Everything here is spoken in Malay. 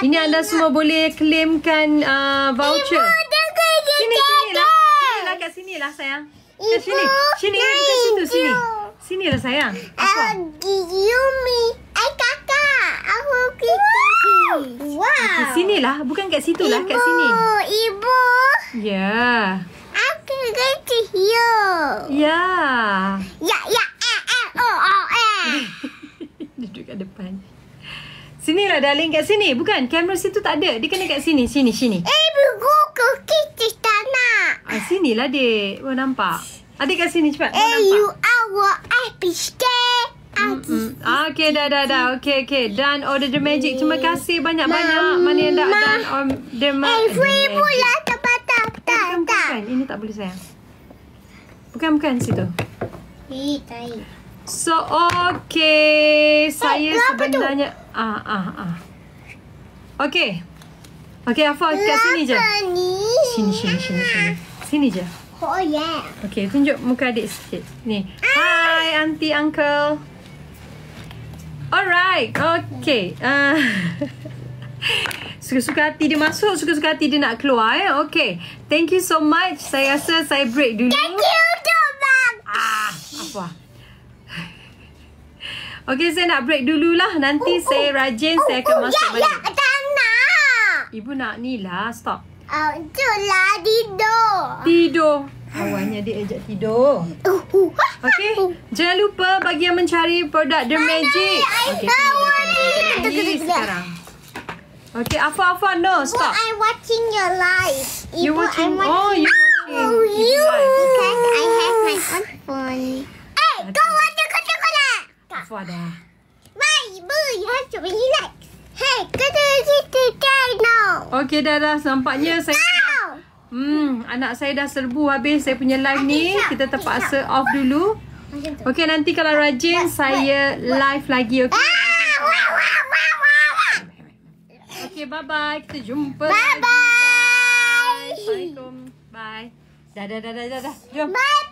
Tapi ini anda semua boleh claimkan uh, voucher. Ibu, tunggu sini, sini, sini, sini lah. Sini lah, kat sini lah sayang. Ke sini. Sini, kat situ, sini. Sini lah sayang. Aku ah, gigi Yumi. Ay kakak, aku gigi. Wow. Okay, sini lah, bukan kat situ lah, kat sini. Ibu, ibu. Ya. Yeah. Aku gigi you. Ya. Yeah. Ya, yeah, ya. Yeah. Eh, eh, oh, oh, eh. Duduk kat depan. Sini lah darling kat sini. Bukan, kamera situ tak ada. Dia kena kat sini. Sini, sini. Ibu Google kita tak nak. Ah, sinilah dek. Mau nampak. Adik kat sini cepat. Mau eh, nampak. You are what I wish Mm -mm. Ah, okay, dah, dah, dah. Okay, okay. Done order the magic. Terima kasih banyak-banyak. Mana yang dah done order the eh, magic. Lah, eh, free pula. Tepat, tak, tak, tak. Bukan, bukan. Ini tak boleh, sayang. Bukan, bukan. Situ. Eh, tak. So okay, saya sebenarnya ah ah ah. Okay. Okay, Afa, kat sini je. Ni? Sini, sini, sini, sini. Ah. Sini je. Oh, yeah. Okay, tunjuk muka adik sikit. Ni. Ah. Hi, auntie, uncle. Alright, okay. Ah. Suka-suka uh, hati dia masuk, suka-suka hati dia nak keluar. Eh? Okay, thank you so much. Saya rasa saya break dulu. Thank you. Okey, saya nak break dululah. Nanti oh, saya oh. rajin, oh, saya akan oh, masuk ya, ya balik. Ya, tak nak. Ibu nak ni lah. Stop. Oh, itulah tidur. Tidur. Awalnya dia ajak tidur. Uh, uh, ah, ah, Okey. Uh. Jangan lupa bagi yang mencari produk The Magic. Okay. Okay. sekarang. Okey, Afa Afa no stop. What I'm watching your life. You watching? Oh, kuat dah. Bye, boy. You have to relax. Hey, kita kita kena. Okey dah dah nampaknya saya Hmm, anak saya dah serbu habis saya punya live ni. Kita terpaksa off dulu. Okey, nanti kalau rajin what, saya what, live what? lagi okey. Ah, okay, bye-bye. Kita jumpa bye -bye. lagi. Bye-bye. Assalamualaikum. Bye. Dah, dah, dah, dah, dah. Jom. Bye.